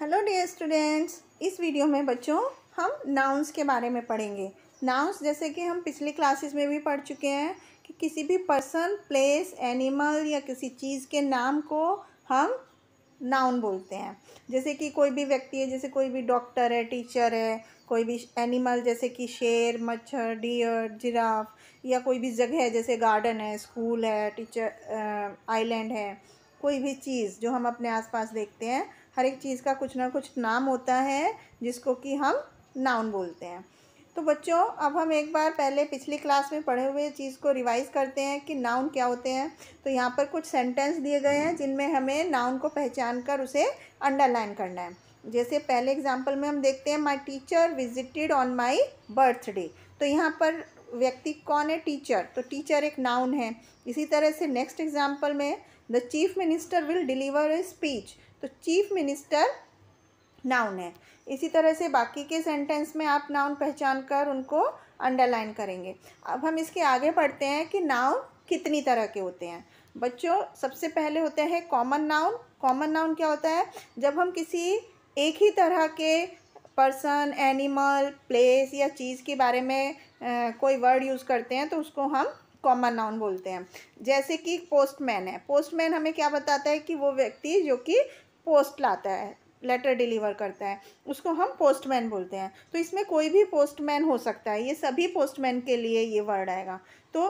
hello dear students इस video में बच्चों हम नाउंस के बारे में पढ़ेंगे नाउंस जैसे कि हम पिछली क्लासेस में भी पढ़ चुके हैं कि किसी भी पर्सन प्लेस एनिमल या किसी चीज़ के नाम को हम नाउन बोलते हैं जैसे कि कोई भी व्यक्ति है जैसे कोई भी डॉक्टर है टीचर है कोई भी एनिमल जैसे कि शेर मच्छर डियर जिराफ या कोई भी जगह है जैसे गार्डन है स्कूल है टीचर आइलैंड है कोई भी चीज़ जो हम अपने आसपास देखते हैं हर एक चीज़ का कुछ ना कुछ नाम होता है जिसको कि हम नाउन बोलते हैं तो बच्चों अब हम एक बार पहले पिछली क्लास में पढ़े हुए चीज़ को रिवाइज़ करते हैं कि नाउन क्या होते हैं तो यहाँ पर कुछ सेंटेंस दिए गए हैं जिनमें हमें नाउन को पहचान कर उसे अंडरलाइन करना है जैसे पहले एग्जाम्पल में हम देखते हैं my teacher visited on my birthday तो यहाँ पर व्यक्ति कौन है टीचर तो टीचर एक नाउन है इसी तरह से नेक्स्ट एग्जाम्पल में the chief minister will deliver a speech तो चीफ मिनिस्टर नाउन है इसी तरह से बाकी के सेंटेंस में आप नाउन पहचान कर उनको अंडरलाइन करेंगे अब हम इसके आगे पढ़ते हैं कि नाउन कितनी तरह के होते हैं बच्चों सबसे पहले होते हैं कॉमन नाउन कॉमन नाउन क्या होता है जब हम किसी एक ही तरह के पर्सन एनिमल प्लेस या चीज़ के बारे में आ, कोई वर्ड यूज़ करते हैं तो उसको हम कॉमन नाउन बोलते हैं जैसे कि पोस्टमैन है पोस्टमैन हमें क्या बताता है कि वो व्यक्ति जो कि पोस्ट लाता है लेटर डिलीवर करता है उसको हम पोस्टमैन बोलते हैं तो इसमें कोई भी पोस्टमैन हो सकता है ये सभी पोस्टमैन के लिए ये वर्ड आएगा तो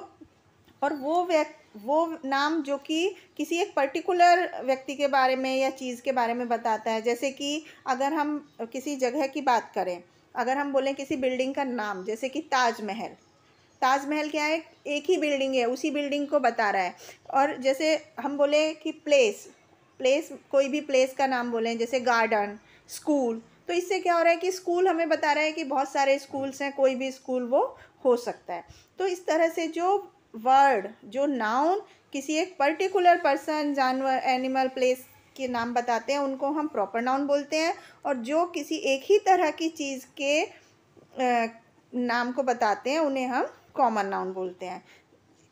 और वो व्यक्ति वो नाम जो कि किसी एक पर्टिकुलर व्यक्ति के बारे में या चीज़ के बारे में बताता है जैसे कि अगर हम किसी जगह की बात करें अगर हम बोलें किसी बिल्डिंग का नाम जैसे कि ताजमहल ताजमहल क्या है एक ही बिल्डिंग है उसी बिल्डिंग को बता रहा है और जैसे हम बोले कि प्लेस प्लेस कोई भी प्लेस का नाम बोलें जैसे गार्डन स्कूल तो इससे क्या हो रहा है कि स्कूल हमें बता रहा है कि बहुत सारे स्कूल्स हैं कोई भी स्कूल वो हो सकता है तो इस तरह से जो वर्ड जो नाउन किसी एक पर्टिकुलर पर्सन जानवर एनिमल प्लेस के नाम बताते हैं उनको हम प्रॉपर नाउन बोलते हैं और जो किसी एक ही तरह की चीज़ के नाम को बताते हैं उन्हें हम कॉमन नाउन बोलते हैं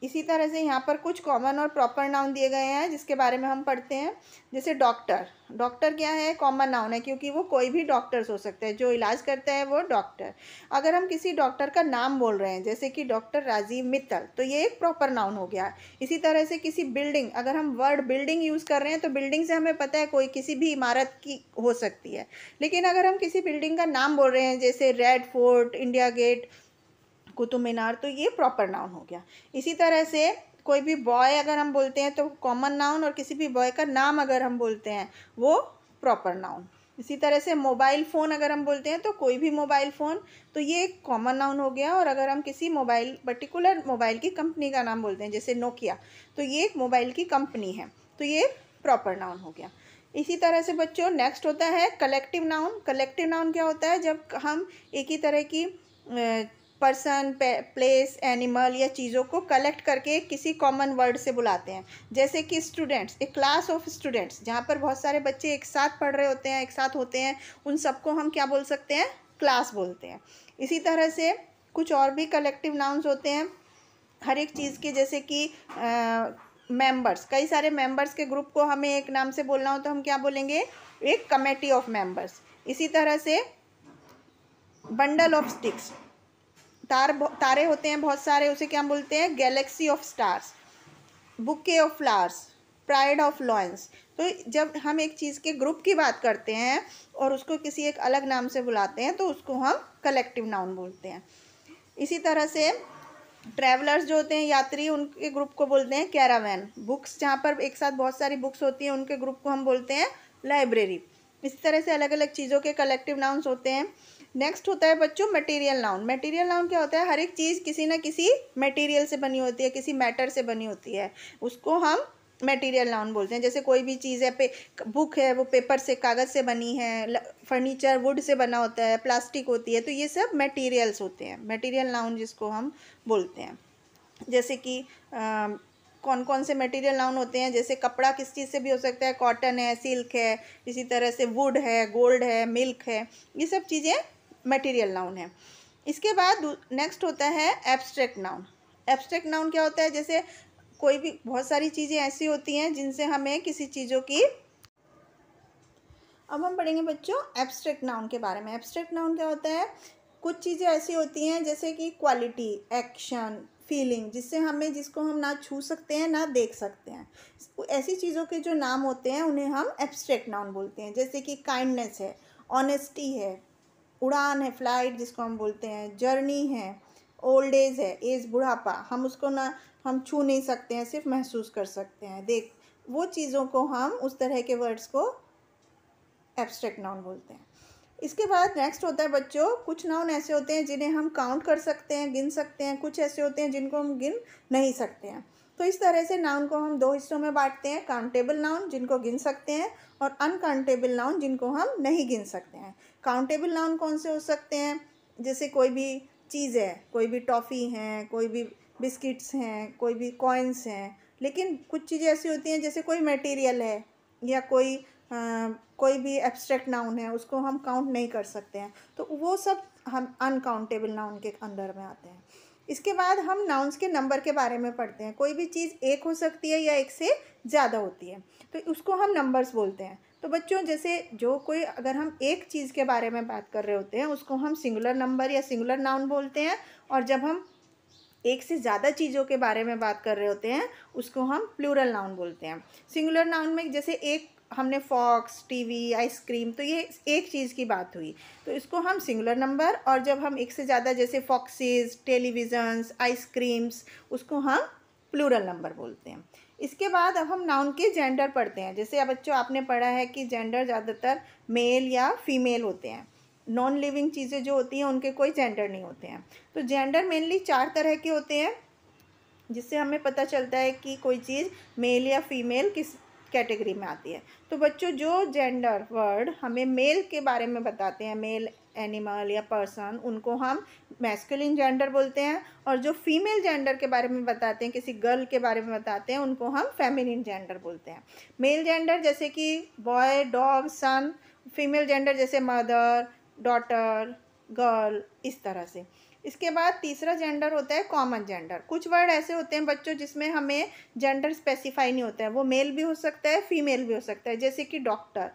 इसी तरह से यहाँ पर कुछ कॉमन और प्रॉपर नाउन दिए गए हैं जिसके बारे में हम पढ़ते हैं जैसे डॉक्टर डॉक्टर क्या है कॉमन नाउन है क्योंकि वो कोई भी डॉक्टर्स हो सकते हैं जो इलाज करता है वो डॉक्टर अगर हम किसी डॉक्टर का नाम बोल रहे हैं जैसे कि डॉक्टर राजीव मित्तल तो ये एक प्रॉपर नाउन हो गया इसी तरह से किसी बिल्डिंग अगर हम वर्ड बिल्डिंग यूज़ कर रहे हैं तो बिल्डिंग से हमें पता है कोई किसी भी इमारत की हो सकती है लेकिन अगर हम किसी बिल्डिंग का नाम बोल रहे हैं जैसे Red Fort India Gate Qutub Minar तो ये प्रॉपर नाउन हो गया इसी तरह से कोई भी बॉय अगर हम बोलते हैं तो कॉमन नाउन और किसी भी बॉय का नाम अगर हम बोलते हैं वो प्रॉपर नाउन इसी तरह से मोबाइल फ़ोन अगर हम बोलते हैं तो कोई भी मोबाइल फ़ोन तो ये एक कॉमन नाउन हो गया और अगर हम किसी मोबाइल पर्टिकुलर मोबाइल की कंपनी का नाम बोलते हैं जैसे नोकिया तो ये एक मोबाइल की कंपनी है तो ये प्रॉपर नाउन हो गया इसी तरह से बच्चों नेक्स्ट होता है कलेक्टिव नाउन कलेक्टिव नाउन क्या होता है जब हम एक ही तरह की पर्सन प्लेस एनिमल या चीज़ों को कलेक्ट करके किसी कॉमन वर्ड से बुलाते हैं जैसे कि स्टूडेंट्स एक क्लास ऑफ स्टूडेंट्स जहाँ पर बहुत सारे बच्चे एक साथ पढ़ रहे होते हैं एक साथ होते हैं उन सबको हम क्या बोल सकते हैं क्लास बोलते हैं इसी तरह से कुछ और भी कलेक्टिव नाउन्स होते हैं हर एक चीज़ के जैसे कि मेंबर्स कई सारे मेंबर्स के ग्रुप को हमें एक नाम से बोलना हो तो हम क्या बोलेंगे एक कमेटी ऑफ मेंबर्स इसी तरह से बंडल ऑफ स्टिक्स तार तारे होते हैं बहुत सारे उसे क्या बोलते हैं galaxy of stars bouquet of flowers pride of lions तो जब हम एक चीज़ के ग्रुप की बात करते हैं और उसको किसी एक अलग नाम से बुलाते हैं तो उसको हम कलेक्टिव नाउन बोलते हैं इसी तरह से ट्रैवलर्स जो होते हैं यात्री उनके ग्रुप को बोलते हैं कैरावैन बुक्स जहाँ पर एक साथ बहुत सारी बुक्स होती हैं उनके ग्रुप को हम बोलते हैं लाइब्रेरी इस तरह से अलग अलग चीज़ों के कलेक्टिव नाउन्स होते हैं नेक्स्ट होता है बच्चों मटेरियल नाउन मटेरियल नाउन क्या होता है हर एक चीज़ किसी ना किसी मटेरियल से बनी होती है किसी मैटर से बनी होती है उसको हम मटेरियल नाउन बोलते हैं जैसे कोई भी चीज़ है पे बुक है वो पेपर से कागज़ से बनी है फर्नीचर वुड से बना होता है प्लास्टिक होती है तो ये सब मटेरियल्स होते हैं मटेरियल नाउन जिसको हम बोलते हैं जैसे कि कौन कौन से मटेरियल नाउन होते हैं जैसे कपड़ा किस चीज़ से भी हो सकता है कॉटन है सिल्क है इसी तरह से वुड है गोल्ड है मिल्क है ये सब चीज़ें मटेरियल नाउन है इसके बाद नेक्स्ट होता है एब्स्ट्रैक्ट नाउन एब्स्ट्रैक्ट नाउन क्या होता है जैसे कोई भी बहुत सारी चीज़ें ऐसी होती हैं जिनसे हमें किसी चीज़ों की अब हम पढ़ेंगे बच्चों एब्स्ट्रैक्ट नाउन के बारे में एब्स्ट्रैक्ट नाउन क्या होता है कुछ चीज़ें ऐसी होती हैं जैसे कि क्वालिटी एक्शन फीलिंग जिससे हमें जिसको हम ना छू सकते हैं ना देख सकते हैं ऐसी चीज़ों के जो नाम होते हैं उन्हें हम एब्स्ट्रैक्ट नाउन बोलते हैं जैसे कि काइंडनेस है ऑनेस्टी है उड़ान है फ्लाइट जिसको हम बोलते हैं जर्नी है ओल्ड एज है एज बुढ़ापा हम उसको ना हम छू नहीं सकते हैं सिर्फ महसूस कर सकते हैं देख वो चीज़ों को हम उस तरह के वर्ड्स को एब्स्ट्रैक्ट नाउन बोलते हैं इसके बाद नेक्स्ट होता है बच्चों कुछ नाउन ऐसे होते हैं जिन्हें हम काउंट कर सकते हैं गिन सकते हैं कुछ ऐसे होते हैं जिनको हम गिन नहीं सकते हैं तो इस तरह से नाउन को हम दो हिस्सों में बांटते हैं काउंटेबल नाउन जिनको गिन सकते हैं और अनकाउंटेबल नाउन जिनको हम नहीं गिन सकते हैं काउंटेबल नाउन कौन से हो सकते हैं जैसे कोई भी चीज़ है कोई भी टॉफ़ी हैं कोई भी बिस्किट्स हैं कोई भी कॉइन्स हैं लेकिन कुछ चीज़ें ऐसी होती हैं जैसे कोई मटेरियल है या कोई आ, कोई भी एब्स्ट्रैक्ट नाउन है उसको हम काउंट नहीं कर सकते हैं तो वो सब हम अनकाउंटेबल नाउन के अंदर में आते हैं इसके बाद हम नाउंस के नंबर के बारे में पढ़ते हैं कोई भी चीज़ एक हो सकती है या एक से ज़्यादा होती है तो उसको हम नंबर्स बोलते हैं तो बच्चों जैसे जो कोई अगर हम एक चीज़ के बारे में बात कर रहे होते हैं उसको हम सिंगुलर नंबर या सिंगुलर नाउन बोलते हैं और जब हम एक से ज़्यादा चीज़ों के बारे में बात कर रहे होते हैं उसको हम प्लूरल नाउन बोलते हैं सिंगुलर नाउन में जैसे एक हमने फॉक्स टीवी आइसक्रीम तो ये एक चीज़ की बात हुई तो इसको हम सिंगुलर नंबर और जब हम एक से ज़्यादा जैसे फॉक्सेस टेलीविज़न्स आइसक्रीम्स उसको हम प्लूरल नंबर बोलते हैं इसके बाद अब हम नाउन के जेंडर पढ़ते हैं जैसे अब बच्चों आपने पढ़ा है कि जेंडर ज़्यादातर मेल या फीमेल होते हैं नॉन लिविंग चीज़ें जो होती हैं उनके कोई जेंडर नहीं होते हैं तो जेंडर मेनली चार तरह के होते हैं जिससे हमें पता चलता है कि कोई चीज़ मेल या फीमेल किस कैटेगरी में आती है तो बच्चों जो जेंडर वर्ड हमें मेल के बारे में बताते हैं मेल एनिमल या पर्सन उनको हम मैस्कुलिन जेंडर बोलते हैं और जो फीमेल जेंडर के बारे में बताते हैं किसी गर्ल के बारे में बताते हैं उनको हम फेमिनिन जेंडर बोलते हैं मेल जेंडर जैसे कि boy dog son female gender जैसे मदर डॉटर गर्ल इस तरह से इसके बाद तीसरा जेंडर होता है कॉमन जेंडर कुछ वर्ड ऐसे होते हैं बच्चों जिसमें हमें जेंडर स्पेसिफाई नहीं होता है वो मेल भी हो सकता है फीमेल भी हो सकता है जैसे कि डॉक्टर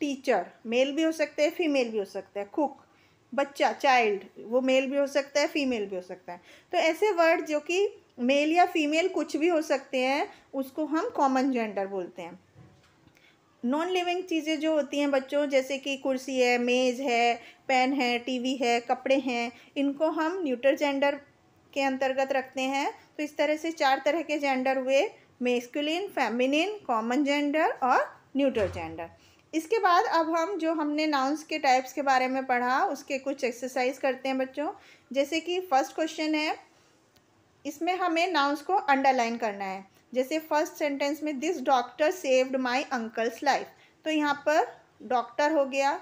टीचर मेल भी हो सकता है फीमेल भी हो सकता है कुक बच्चा चाइल्ड वो मेल भी हो सकता है फीमेल भी हो सकता है तो ऐसे वर्ड जो कि मेल या फीमेल कुछ भी हो सकते हैं उसको हम कॉमन जेंडर बोलते हैं नॉन लिविंग चीज़ें जो होती हैं बच्चों जैसे कि कुर्सी है मेज़ है पेन है टीवी है कपड़े हैं इनको हम न्यूट्रल जेंडर के अंतर्गत रखते हैं तो इस तरह से चार तरह के जेंडर हुए मेस्कुलिन फेमिनिन कॉमन जेंडर और न्यूट्रल जेंडर इसके बाद अब हम जो हमने नाउंस के टाइप्स के बारे में पढ़ा उसके कुछ एक्सरसाइज करते हैं बच्चों जैसे कि फर्स्ट क्वेश्चन है इसमें हमें नाउंस को अंडरलाइन करना है जैसे फर्स्ट सेंटेंस में this doctor saved my uncle's life तो यहाँ पर डॉक्टर हो गया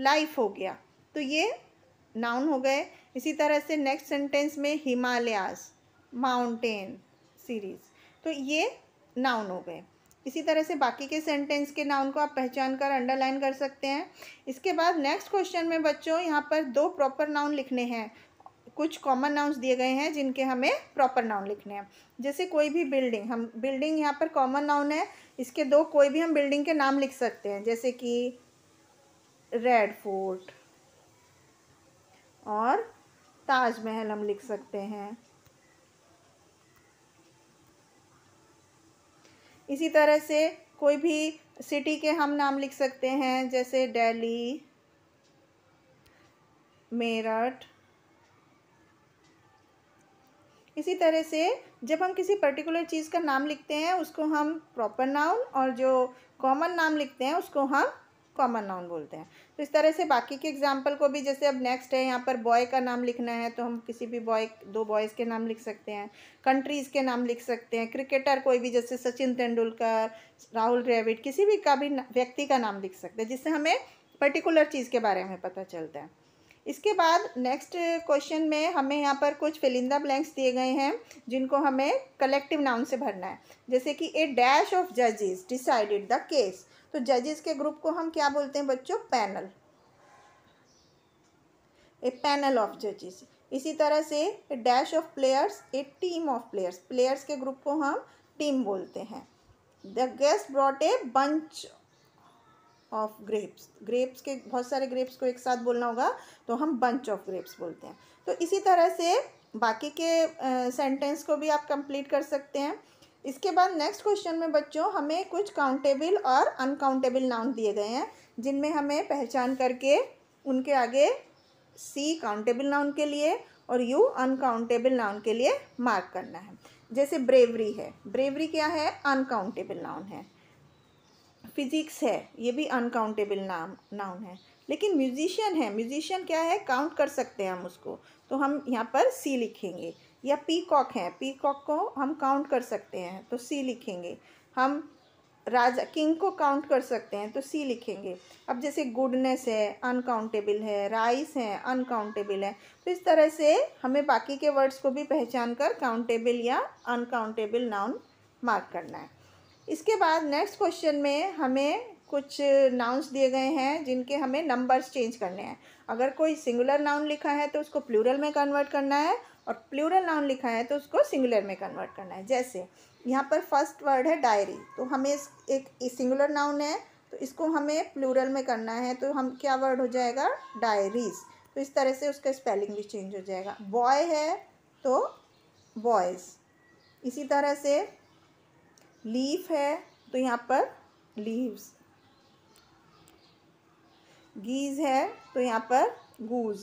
लाइफ हो गया तो ये नाउन हो गए इसी तरह से नेक्स्ट सेंटेंस में हिमालयाज माउंटेन सीरीज़ तो ये नाउन हो गए इसी तरह से बाकी के सेंटेंस के नाउन को आप पहचान कर अंडरलाइन कर सकते हैं इसके बाद नेक्स्ट क्वेश्चन में बच्चों यहाँ पर दो प्रॉपर नाउन लिखने हैं कुछ कॉमन नाउन्स दिए गए हैं जिनके हमें प्रॉपर नाउन लिखने हैं जैसे कोई भी बिल्डिंग हम बिल्डिंग यहाँ पर कॉमन नाउन है इसके दो कोई भी हम बिल्डिंग के नाम लिख सकते हैं जैसे कि रेड फोर्ट और ताजमहल हम लिख सकते हैं इसी तरह से कोई भी सिटी के हम नाम लिख सकते हैं जैसे दिल्ली मेरठ इसी तरह से जब हम किसी पर्टिकुलर चीज़ का नाम लिखते हैं उसको हम प्रॉपर नाउन और जो कॉमन नाम लिखते हैं उसको हम कॉमन नाउन बोलते हैं तो इस तरह से बाकी के एग्जाम्पल को भी जैसे अब नेक्स्ट है यहाँ पर बॉय का नाम लिखना है तो हम किसी भी बॉय दो बॉयज़ के नाम लिख सकते हैं कंट्रीज़ के नाम लिख सकते हैं क्रिकेटर कोई भी जैसे सचिन तेंदुलकर राहुल ड्रेविड किसी भी का भी व्यक्ति का नाम लिख सकते हैं जिससे हमें पर्टिकुलर चीज़ के बारे में पता चलता है इसके बाद नेक्स्ट क्वेश्चन में हमें यहाँ पर कुछ फिलिंदा ब्लैंक्स दिए गए हैं जिनको हमें कलेक्टिव नाउन से भरना है जैसे कि ए डैश ऑफ जजेस डिसाइडेड द केस तो जजेस के ग्रुप को हम क्या बोलते हैं बच्चों पैनल ए पैनल ऑफ जजेस इसी तरह से dash of players a team of players players के ग्रुप को हम टीम बोलते हैं the guest brought a bunch of grapes grapes के बहुत सारे ग्रेप्स को एक साथ बोलना होगा तो हम बंच ऑफ ग्रेप्स बोलते हैं तो इसी तरह से बाकी के सेंटेंस uh, को भी आप कंप्लीट कर सकते हैं इसके बाद नेक्स्ट क्वेश्चन में बच्चों हमें कुछ काउंटेबल और अनकाउंटेबल नाउन दिए गए हैं जिनमें हमें पहचान करके उनके आगे सी काउंटेबल नाउन के लिए और यू अनकाउंटेबल नाउन के लिए मार्क करना है जैसे ब्रेवरी है ब्रेवरी क्या है अनकाउंटेबल नाउन है फिजिक्स है ये भी अनकाउंटेबल नाम नाउन है लेकिन म्यूजिशियन है म्यूजिशियन क्या है काउंट कर सकते हैं हम उसको तो हम यहाँ पर सी लिखेंगे या पीकॉक है पीकॉक को हम काउंट कर सकते हैं तो सी लिखेंगे हम राजा किंग को काउंट कर सकते हैं तो सी लिखेंगे अब जैसे गुडनेस है अनकाउंटेबल है राइस है अनकाउंटेबल है तो इस तरह से हमें बाकी के वर्ड्स को भी पहचान कर काउंटेबल या अनकाउंटेबल नाउन मार्क करना है इसके बाद नेक्स्ट क्वेश्चन में हमें कुछ नाउंस दिए गए हैं जिनके हमें नंबर्स चेंज करने हैं अगर कोई सिंगुलर नाउन लिखा है तो उसको प्लूरल में कन्वर्ट करना है और प्लूरल नाउन लिखा है तो उसको सिंगुलर में कन्वर्ट करना है जैसे यहाँ पर फर्स्ट वर्ड है डायरी तो हमें एक सिंगुलर नाउन है तो इसको हमें प्लूरल में करना है तो हम क्या वर्ड हो जाएगा डायरीज तो इस तरह से उसका स्पेलिंग भी चेंज हो जाएगा बॉय है तो बॉयज़ इसी तरह से लीफ है तो यहाँ पर लीव्स गीज है तो यहाँ पर गूज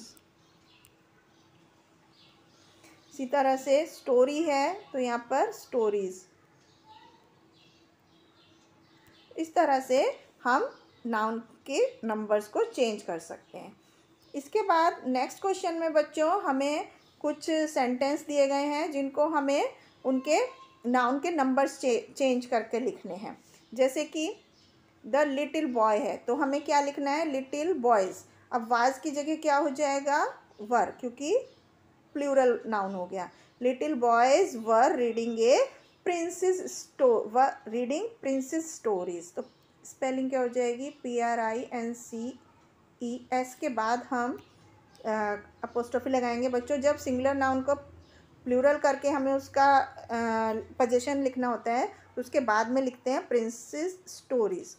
इसी तरह से स्टोरी है तो यहाँ पर स्टोरीज इस तरह से हम नाउन के नंबर्स को चेंज कर सकते हैं इसके बाद नेक्स्ट क्वेश्चन में बच्चों हमें कुछ सेंटेंस दिए गए हैं जिनको हमें उनके नाउन के नंबर्स चे, चेंज करके लिखने हैं जैसे कि द लिटिल बॉय है तो हमें क्या लिखना है लिटिल बॉयज़ अब वाज की जगह क्या हो जाएगा वर क्योंकि प्लूरल नाउन हो गया little boys were reading a princess स्टो व रीडिंग प्रिंसेस स्टोरीज तो स्पेलिंग क्या हो जाएगी P R I N C E S के बाद हम अपोस्ट्रोफी लगाएंगे बच्चों जब सिंगुलर नाउन को प्लूरल करके हमें उसका पोजेशन लिखना होता है उसके बाद में लिखते हैं प्रिंसेस स्टोरीज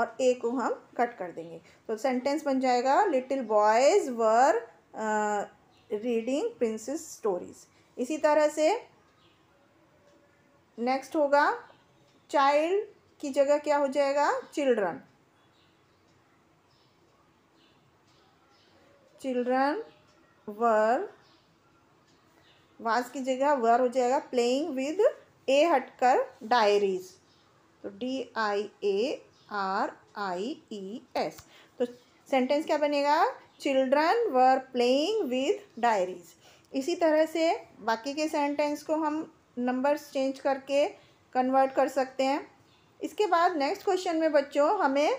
और ए को हम कट कर देंगे तो सेंटेंस बन जाएगा little boys were reading princess stories इसी तरह से नेक्स्ट होगा चाइल्ड की जगह क्या हो जाएगा चिल्ड्रन चिल्ड्रन वर वास की जगह वर हो जाएगा प्लेइंग विद ए हटकर डायरीज तो D I A R I E S तो सेंटेंस क्या बनेगा children were playing with diaries इसी तरह से बाकी के सेंटेंस को हम नंबर्स चेंज करके कन्वर्ट कर सकते हैं इसके बाद नेक्स्ट क्वेश्चन में बच्चों हमें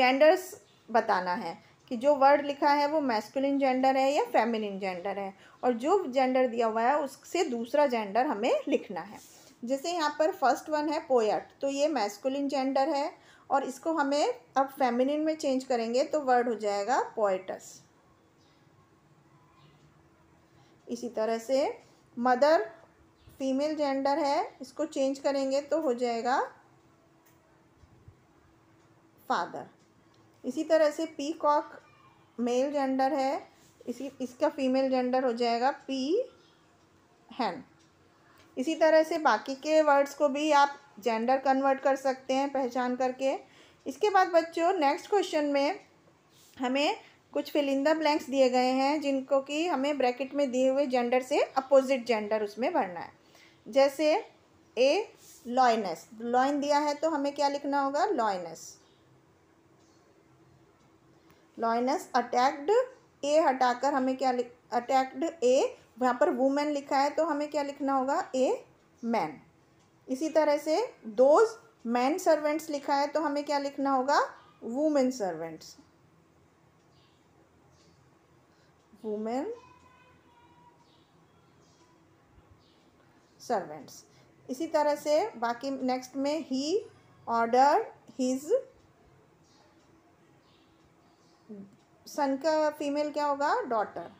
जेंडर्स बताना है कि जो वर्ड लिखा है वो मैस्कुलिन जेंडर है या फेमिनिन जेंडर है और जो जेंडर दिया हुआ है उससे दूसरा जेंडर हमें लिखना है जैसे यहाँ पर फर्स्ट वन है पोएट तो ये मैस्कुलिन जेंडर है और इसको हमें अब फेमिनिन में चेंज करेंगे तो वर्ड हो जाएगा पोएटस इसी तरह से मदर फीमेल जेंडर है इसको चेंज करेंगे तो हो जाएगा फादर इसी तरह से पी कॉक मेल जेंडर है इसी इसका फीमेल जेंडर हो जाएगा पी हैन इसी तरह से बाकी के वर्ड्स को भी आप जेंडर कन्वर्ट कर सकते हैं पहचान करके इसके बाद बच्चों नेक्स्ट क्वेश्चन में हमें कुछ फिलिंदा ब्लैंक्स दिए गए हैं जिनको कि हमें ब्रैकेट में दिए हुए जेंडर से अपोजिट जेंडर उसमें भरना है जैसे ए लॉयनेस लॉइन दिया है तो हमें क्या लिखना होगा लॉयनेस लॉयनस अटैक्ड ए हटाकर हमें क्या अटैक्ड ए यहाँ पर वुमेन लिखा है तो हमें क्या लिखना होगा ए मैन इसी तरह से दोज मैन सर्वेंट्स लिखा है तो हमें क्या लिखना होगा वुमेन सर्वेंट्स वुमेन सर्वेंट्स इसी तरह से बाकी नेक्स्ट में ही ऑर्डर हिज सन का फीमेल क्या होगा डॉटर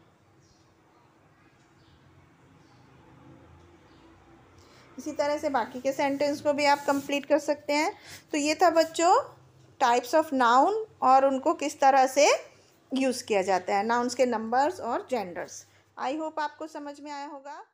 इसी तरह से बाकी के सेंटेंस को भी आप कंप्लीट कर सकते हैं तो ये था बच्चों टाइप्स ऑफ नाउन और उनको किस तरह से यूज़ किया जाता है नाउन्स के नंबर्स और जेंडर्स आई होप आपको समझ में आया होगा